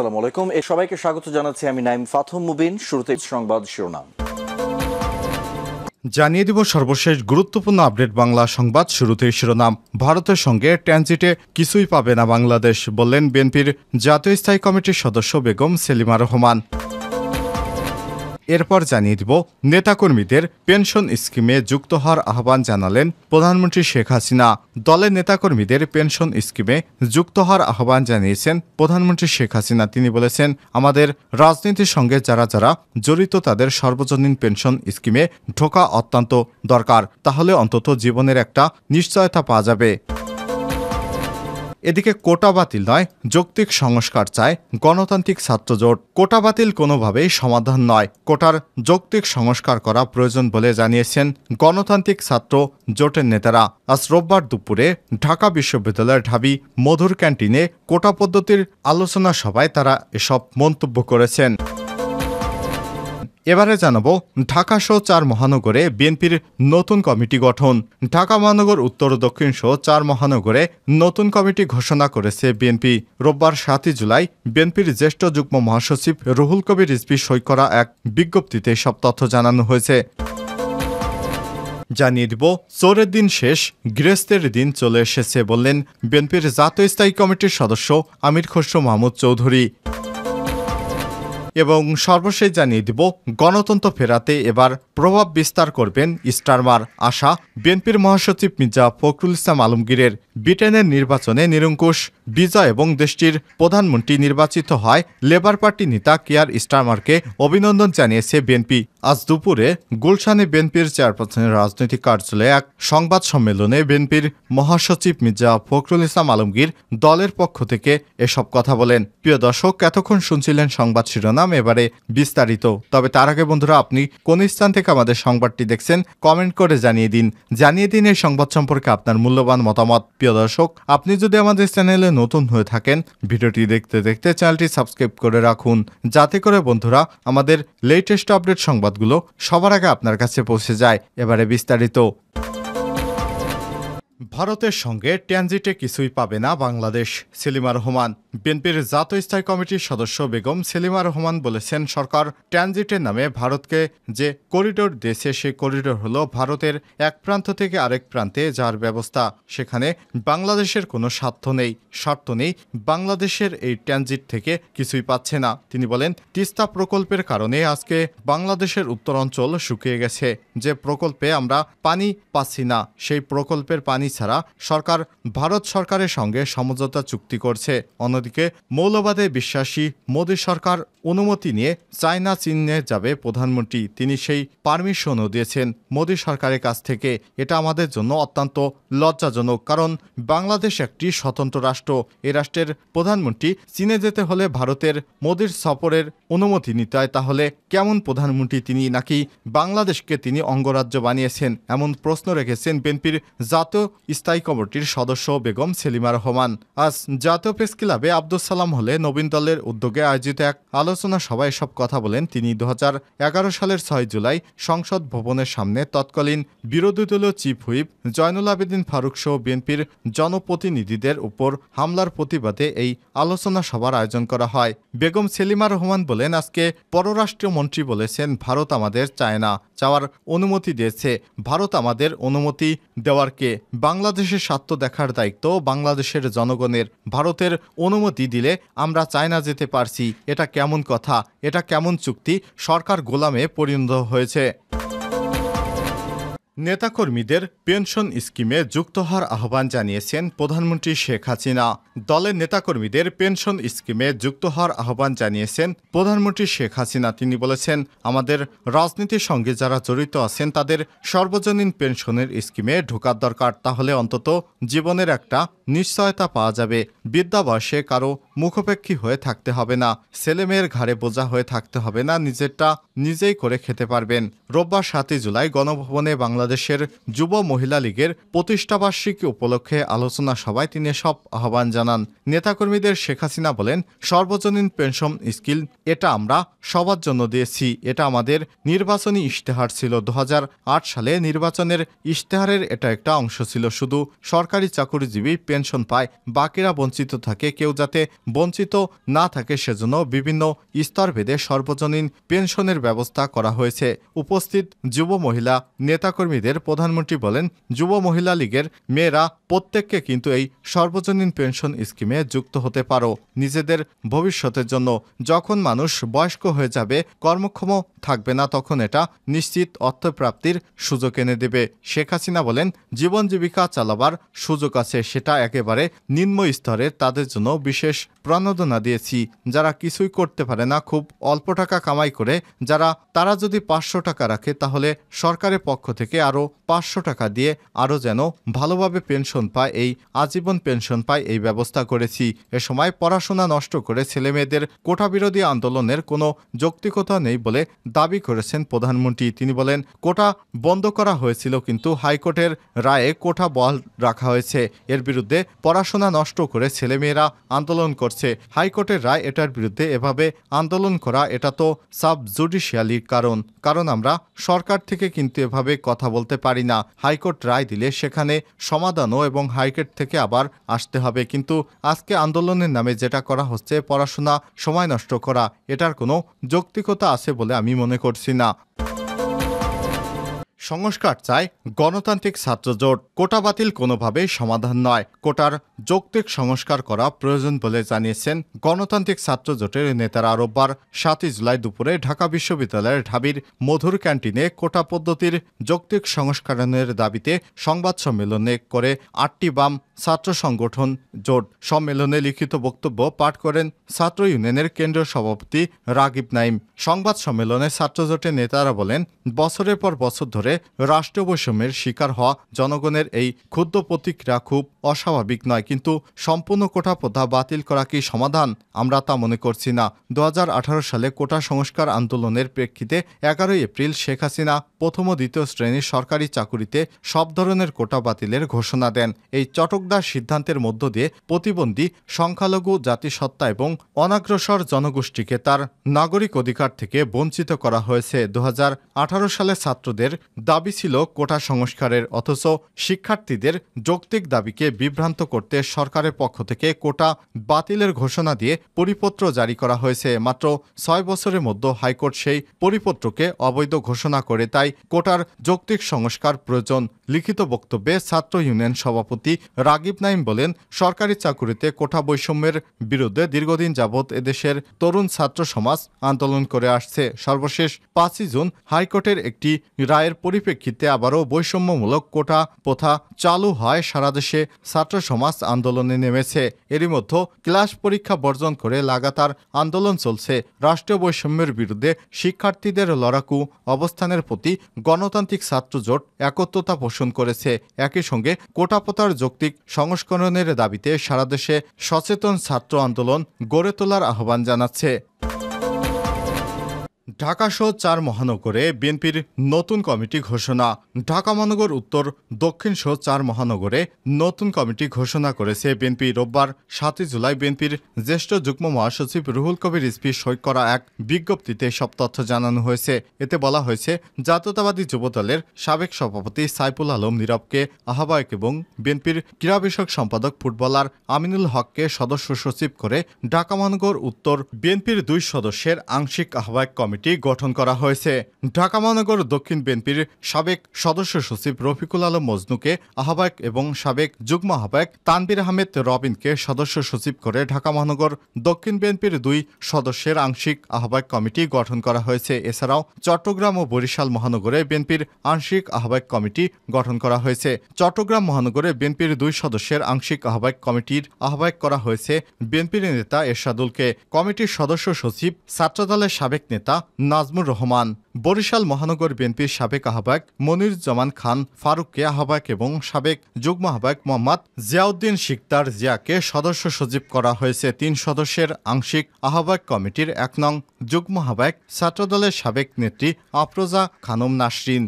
আলাইকুম এ সবাইকে স্বাগত জানাচ্ছি আমি নাইম ফাথম মুবিন শুরুতে সংবাদ শিরোনাম জানিয়ে দিব সর্বশেষ গুরুত্বপূর্ণ আপডেট বাংলা সংবাদ শুরুতে শিরোনাম ভারতের সঙ্গে ট্রানজিটে কিছুই পাবে না বাংলাদেশ বললেন বিএনপির জাতীয় স্থায়ী কমিটির সদস্য বেগম সেলিমা রহমান এরপর জানিয়ে দিব নেতাকর্মীদের পেনশন স্কিমে যুক্ত হওয়ার আহ্বান জানালেন প্রধানমন্ত্রী শেখ হাসিনা দলের নেতাকর্মীদের পেনশন স্কিমে যুক্ত হওয়ার আহ্বান জানিয়েছেন প্রধানমন্ত্রী শেখ হাসিনা তিনি বলেছেন আমাদের রাজনীতির সঙ্গে যারা যারা জড়িত তাদের সর্বজনীন পেনশন স্কিমে ঢোকা অত্যন্ত দরকার তাহলে অন্তত জীবনের একটা নিশ্চয়তা পাওয়া যাবে এদিকে কোটা বাতিল নয় যৌক্তিক সংস্কার চায় গণতান্ত্রিক ছাত্রজোট কোটা বাতিল কোনোভাবেই সমাধান নয় কোটার যৌক্তিক সংস্কার করা প্রয়োজন বলে জানিয়েছেন গণতান্ত্রিক ছাত্র জোটের নেতারা আজ রোববার দুপুরে ঢাকা বিশ্ববিদ্যালয়ের ঢাবি মধুর ক্যান্টিনে কোটা পদ্ধতির আলোচনা সভায় তারা এসব মন্তব্য করেছেন এবারে জানাবো সহ চার মহানগরে বিএনপির নতুন কমিটি গঠন ঢাকা মহানগর উত্তর দক্ষিণ সহ চার মহানগরে নতুন কমিটি ঘোষণা করেছে বিএনপি রোববার সাতই জুলাই বিএনপির জ্যেষ্ঠ যুগ্ম মহাসচিব রুহুল কবির রিজপি সই করা এক বিজ্ঞপ্তিতে সব তথ্য জানানো হয়েছে জানিয়ে দিব চোরের দিন শেষ গৃহস্থের দিন চলে এসেছে বললেন বিএনপির জাতীয় স্থায়ী কমিটির সদস্য আমির খসরু মাহমুদ চৌধুরী এবং সর্বশেষ জানিয়ে দিব গণতন্ত্র ফেরাতে এবার প্রভাব বিস্তার করবেন স্টারমার আশা বিএনপির মহাসচিব মির্জা ফখরুল ইসলাম আলমগীরের ব্রিটেনের নির্বাচনে নিরঙ্কুশ বিজয় এবং দেশটির প্রধানমন্ত্রী নির্বাচিত হয় লেবার পার্টি নেতা কেয়ার স্টারমারকে অভিনন্দন জানিয়েছে বিএনপি আজ দুপুরে গুলশানে বিএনপির চেয়ারপারসনের রাজনৈতিক কার্যালয়ে এক সংবাদ সম্মেলনে বিএনপির মহাসচিব মির্জা ফখরুল ইসলাম আলমগীর দলের পক্ষ থেকে এসব কথা বলেন প্রিয় দর্শক এতক্ষণ শুনছিলেন সংবাদ শিরোনাম জানালাম এবারে বিস্তারিত তবে তার আগে বন্ধুরা আপনি কোন স্থান থেকে আমাদের সংবাদটি দেখছেন কমেন্ট করে জানিয়ে দিন জানিয়ে দিন এই সংবাদ সম্পর্কে আপনার মূল্যবান মতামত প্রিয় দর্শক আপনি যদি আমাদের চ্যানেলে নতুন হয়ে থাকেন ভিডিওটি দেখতে দেখতে চ্যানেলটি সাবস্ক্রাইব করে রাখুন যাতে করে বন্ধুরা আমাদের লেটেস্ট আপডেট সংবাদগুলো সবার আগে আপনার কাছে পৌঁছে যায় এবারে বিস্তারিত ভারতের সঙ্গে ট্রানজিটে কিছুই পাবে না বাংলাদেশ সেলিমা রহমান বিএনপির জাতীয় স্থায়ী কমিটির সদস্য বেগম সেলিমা রহমান বলেছেন সরকার ট্রানজিটের নামে ভারতকে যে করিডোর দিয়েছে সেই করিডোর হল ভারতের এক প্রান্ত থেকে আরেক প্রান্তে যার ব্যবস্থা সেখানে বাংলাদেশের কোনো স্বার্থ নেই স্বার্থ নেই বাংলাদেশের এই ট্রানজিট থেকে কিছুই পাচ্ছে না তিনি বলেন তিস্তা প্রকল্পের কারণে আজকে বাংলাদেশের উত্তরাঞ্চল শুকিয়ে গেছে যে প্রকল্পে আমরা পানি পাচ্ছি না সেই প্রকল্পের পানি ছাড়া সরকার ভারত সরকারের সঙ্গে সমঝোতা চুক্তি করছে অন্যদিকে অন্যদিকে মৌলবাদে বিশ্বাসী মোদী সরকার অনুমতি নিয়ে চায়না চীনে যাবে প্রধানমন্ত্রী তিনি সেই পারমিশনও দিয়েছেন মোদী সরকারের কাছ থেকে এটা আমাদের জন্য অত্যন্ত লজ্জাজনক কারণ বাংলাদেশ একটি স্বতন্ত্র রাষ্ট্র এ রাষ্ট্রের প্রধানমন্ত্রী চীনে যেতে হলে ভারতের মোদীর সফরের অনুমতি নিতে হয় তাহলে কেমন প্রধানমন্ত্রী তিনি নাকি বাংলাদেশকে তিনি অঙ্গরাজ্য বানিয়েছেন এমন প্রশ্ন রেখেছেন বিএনপির জাতীয় স্থায়ী কমিটির সদস্য বেগম সেলিমা রহমান আজ জাতীয় প্রেস ক্লাবে বে আব্দুল সালাম হলে নবীন দলের উদ্যোগে আয়োজিত এক আলোচনা সভায় সব কথা বলেন তিনি দু সালের ছয় জুলাই সংসদ ভবনের সামনে তৎকালীন বিরোধী দলীয় চিফ হুইপ জয়নুল আবেদিন ফারুক সহ বিএনপির জনপ্রতিনিধিদের উপর হামলার প্রতিবাদে এই আলোচনা সভার আয়োজন করা হয় বেগম সেলিমা রহমান বলেন আজকে পররাষ্ট্রমন্ত্রী বলেছেন ভারত আমাদের চায় না চাওয়ার অনুমতি দিয়েছে ভারত আমাদের অনুমতি দেওয়ার কে বাংলাদেশের স্বার্থ দেখার দায়িত্ব বাংলাদেশের জনগণের ভারতের অনুমতি অনুমতি দিলে আমরা চায়না যেতে পারছি এটা কেমন কথা এটা কেমন চুক্তি সরকার গোলামে পরিণত হয়েছে নেতাকর্মীদের পেনশন স্কিমে যুক্ত হওয়ার আহ্বান জানিয়েছেন প্রধানমন্ত্রী শেখ হাসিনা দলের নেতাকর্মীদের পেনশন স্কিমে যুক্ত হওয়ার আহ্বান জানিয়েছেন প্রধানমন্ত্রী শেখ হাসিনা তিনি বলেছেন আমাদের রাজনীতির সঙ্গে যারা জড়িত আছেন তাদের সর্বজনীন পেনশনের স্কিমে ঢোকার দরকার তাহলে অন্তত জীবনের একটা নিশ্চয়তা পাওয়া যাবে বয়সে কারো মুখোপেক্ষী হয়ে থাকতে হবে না ছেলেমেয়ের ঘাড়ে বোঝা হয়ে থাকতে হবে না নিজেরটা নিজেই করে খেতে পারবেন রোববার সাতই জুলাই গণভবনে বাংলা বাংলাদেশের যুব মহিলা লীগের প্রতিষ্ঠাবার্ষিকী উপলক্ষে আলোচনা সভায় তিনি সব আহ্বান জানান নেতাকর্মীদের শেখ হাসিনা বলেন সর্বজনীন পেনশন স্কিল এটা আমরা সবার জন্য দিয়েছি এটা আমাদের নির্বাচনী ইশতেহার ছিল দু সালে নির্বাচনের ইশতেহারের এটা একটা অংশ ছিল শুধু সরকারি চাকুরিজীবী পেনশন পায় বাকিরা বঞ্চিত থাকে কেউ যাতে বঞ্চিত না থাকে সেজন্য বিভিন্ন স্তরভেদে সর্বজনীন পেনশনের ব্যবস্থা করা হয়েছে উপস্থিত যুব মহিলা নেতাকর্মী কর্মীদের প্রধানমন্ত্রী বলেন যুব মহিলা লীগের মেয়েরা প্রত্যেককে কিন্তু এই সর্বজনীন পেনশন স্কিমে যুক্ত হতে পারো নিজেদের ভবিষ্যতের জন্য যখন মানুষ বয়স্ক হয়ে যাবে কর্মক্ষম থাকবে না তখন এটা নিশ্চিত অর্থপ্রাপ্তির সুযোগ এনে দেবে শেখ হাসিনা বলেন জীবন জীবিকা চালাবার সুযোগ আছে সেটা একেবারে নিম্ন স্তরে তাদের জন্য বিশেষ প্রণোদনা দিয়েছি যারা কিছুই করতে পারে না খুব অল্প টাকা কামাই করে যারা তারা যদি পাঁচশো টাকা রাখে তাহলে সরকারের পক্ষ থেকে আরও পাঁচশো টাকা দিয়ে আরও যেন ভালোভাবে পেনশন পায় এই আজীবন পেনশন পায় এই ব্যবস্থা করেছি এ সময় পড়াশোনা নষ্ট করে ছেলেমেয়েদের মেয়েদের কোটাবিরোধী আন্দোলনের কোনো যৌক্তিকতা নেই বলে দাবি করেছেন প্রধানমন্ত্রী তিনি বলেন কোটা বন্ধ করা হয়েছিল কিন্তু হাইকোর্টের রায়ে কোঠা বহাল রাখা হয়েছে এর বিরুদ্ধে পড়াশোনা নষ্ট করে ছেলেমেয়েরা আন্দোলন করছে হাইকোর্টের রায় এটার বিরুদ্ধে এভাবে আন্দোলন করা এটা তো সাব জুডিশিয়ালির কারণ কারণ আমরা সরকার থেকে কিন্তু এভাবে কথা বলতে পারি পারি না হাইকোর্ট রায় দিলে সেখানে সমাধানও এবং হাইকোর্ট থেকে আবার আসতে হবে কিন্তু আজকে আন্দোলনের নামে যেটা করা হচ্ছে পড়াশোনা সময় নষ্ট করা এটার কোনো যৌক্তিকতা আছে বলে আমি মনে করছি না সংস্কার চায় গণতান্ত্রিক ছাত্রজোট কোটা বাতিল কোনোভাবেই সমাধান নয় কোটার যৌক্তিক সংস্কার করা প্রয়োজন বলে জানিয়েছেন গণতান্ত্রিক ছাত্রজোটের নেতারা রোববার সাতই জুলাই দুপুরে ঢাকা বিশ্ববিদ্যালয়ের ঢাবির মধুর ক্যান্টিনে কোটা পদ্ধতির যৌক্তিক সংস্কারণের দাবিতে সংবাদ সম্মেলনে করে আটটি বাম ছাত্র সংগঠন জোট সম্মেলনে লিখিত বক্তব্য পাঠ করেন ছাত্র ইউনিয়নের কেন্দ্রীয় সভাপতি রাগিব নাইম সংবাদ সম্মেলনে ছাত্রজোটের নেতারা বলেন বছরের পর বছর ধরে করে রাষ্ট্রবৈষম্যের শিকার হওয়া জনগণের এই ক্ষুদ্র প্রতিক্রিয়া খুব অস্বাভাবিক নয় কিন্তু সম্পূর্ণ কোটা প্রথা বাতিল করা কি সমাধান আমরা তা মনে করছি না দু সালে কোটা সংস্কার আন্দোলনের প্রেক্ষিতে এগারোই এপ্রিল শেখ হাসিনা প্রথম ও দ্বিতীয় শ্রেণীর সরকারি চাকুরিতে সব ধরনের কোটা বাতিলের ঘোষণা দেন এই চটকদার সিদ্ধান্তের মধ্য দিয়ে প্রতিবন্ধী সংখ্যালঘু জাতিসত্তা এবং অনাগ্রসর জনগোষ্ঠীকে তার নাগরিক অধিকার থেকে বঞ্চিত করা হয়েছে দু সালে ছাত্রদের দাবি ছিল কোটা সংস্কারের অথচ শিক্ষার্থীদের যৌক্তিক দাবিকে বিভ্রান্ত করতে সরকারের পক্ষ থেকে কোটা বাতিলের ঘোষণা দিয়ে পরিপত্র জারি করা হয়েছে মাত্র ছয় বছরের মধ্যে হাইকোর্ট সেই পরিপত্রকে অবৈধ ঘোষণা করে তাই কোটার যৌক্তিক সংস্কার প্রয়োজন লিখিত বক্তব্যে ছাত্র ইউনিয়ন সভাপতি রাগিব নাইম বলেন সরকারি চাকুরিতে কোটা বৈষম্যের বিরুদ্ধে দীর্ঘদিন যাবৎ এদেশের তরুণ ছাত্র সমাজ আন্দোলন করে আসছে সর্বশেষ পাঁচই জুন হাইকোর্টের একটি রায়ের পরিপ্রেক্ষিতে আবারও বৈষম্যমূলক কোটা প্রথা চালু হয় সারা দেশে ছাত্র সমাজ আন্দোলনে নেমেছে এরই মধ্যে ক্লাস পরীক্ষা বর্জন করে লাগাতার আন্দোলন চলছে রাষ্ট্রীয় বৈষম্যের বিরুদ্ধে শিক্ষার্থীদের লড়াকু অবস্থানের প্রতি গণতান্ত্রিক ছাত্র জোট একত্রতা পোষণ করেছে একই সঙ্গে কোটাপতার যৌক্তিক সংস্করণের দাবিতে সারা দেশে সচেতন ছাত্র আন্দোলন গড়ে তোলার আহ্বান জানাচ্ছে ঢাকাসহ চার মহানগরে বিএনপির নতুন কমিটি ঘোষণা ঢাকা মহানগর উত্তর দক্ষিণ সহ চার মহানগরে নতুন কমিটি ঘোষণা করেছে বিএনপি রোববার সাতই জুলাই বিএনপির জ্যেষ্ঠ যুগ্ম মহাসচিব রুহুল কবির ইসপি সই করা এক বিজ্ঞপ্তিতে সব তথ্য জানানো হয়েছে এতে বলা হয়েছে জাতীয়তাবাদী যুবদলের সাবেক সভাপতি সাইফুল আলম নীরবকে আহ্বায়ক এবং বিএনপির ক্রীড়া বিষয়ক সম্পাদক ফুটবলার আমিনুল হককে সদস্য সচিব করে ঢাকা মহানগর উত্তর বিএনপির দুই সদস্যের আংশিক আহ্বায়ক কমিটি কমিটি গঠন করা হয়েছে ঢাকা মহানগর দক্ষিণ বিএনপির সাবেক সদস্য সচিব রফিকুল আলম মজনুকে আহ্বায়ক এবং সাবেক যুগ্ম আহ্বায়ক তানবির আহমেদ রবিনকে সদস্য সচিব করে ঢাকা মহানগর দক্ষিণ বিএনপির দুই সদস্যের আংশিক আহ্বায়ক কমিটি গঠন করা হয়েছে এছাড়াও চট্টগ্রাম ও বরিশাল মহানগরে বিএনপির আংশিক আহ্বায়ক কমিটি গঠন করা হয়েছে চট্টগ্রাম মহানগরে বিএনপির দুই সদস্যের আংশিক আহ্বায়ক কমিটির আহ্বায়ক করা হয়েছে বিএনপির নেতা এরশাদুলকে কমিটির সদস্য সচিব ছাত্রদলের সাবেক নেতা নাজমুর রহমান বরিশাল মহানগর বিএনপির সাবেক আহ্বায়ক জামান খান ফারুককে আহ্বায়ক এবং সাবেক যুগ্ম আহ্বায়ক মোহাম্মদ জিয়াউদ্দিন শিকদার জিয়াকে সদস্য সচিব করা হয়েছে তিন সদস্যের আংশিক আহ্বায়ক কমিটির এক নং যুগ্ম আহ্বায়ক ছাত্রদলের সাবেক নেত্রী আফরোজা খানম নাসরিন